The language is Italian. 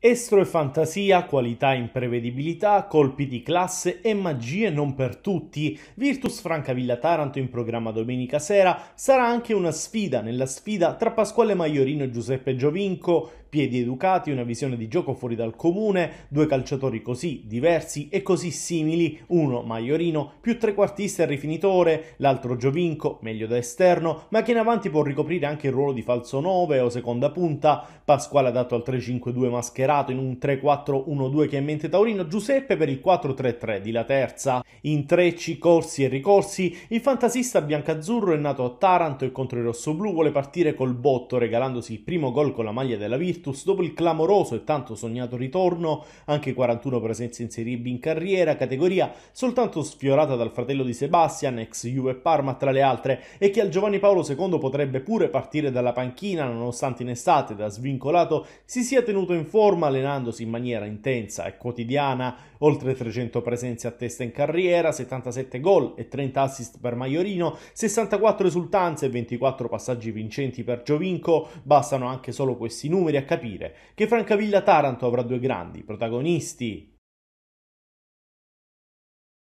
Estro e fantasia, qualità e imprevedibilità, colpi di classe e magie non per tutti. Virtus Francavilla Taranto in programma domenica sera sarà anche una sfida nella sfida tra Pasquale Maiorino e Giuseppe Giovinco, piedi educati, una visione di gioco fuori dal comune, due calciatori così diversi e così simili, uno Maiorino più trequartista e rifinitore, l'altro Giovinco, meglio da esterno, ma che in avanti può ricoprire anche il ruolo di falso 9 o seconda punta. Pasquale adatto al 3-5-2 mascherato scellerato in un 3-4-1-2 che è in mente Taurino, Giuseppe per il 4-3-3 di La Terza. Intrecci, corsi e ricorsi, il fantasista biancazzurro è nato a Taranto e contro il rossoblù vuole partire col botto regalandosi il primo gol con la maglia della Virtus dopo il clamoroso e tanto sognato ritorno, anche 41 presenze in Serie B in carriera, categoria soltanto sfiorata dal fratello di Sebastian, ex Juve Parma tra le altre, e che al Giovanni Paolo II potrebbe pure partire dalla panchina nonostante in estate da svincolato si sia tenuto in forma forma allenandosi in maniera intensa e quotidiana, oltre 300 presenze a testa in carriera, 77 gol e 30 assist per Maiorino, 64 esultanze e 24 passaggi vincenti per Giovinco, bastano anche solo questi numeri a capire che Francavilla Taranto avrà due grandi protagonisti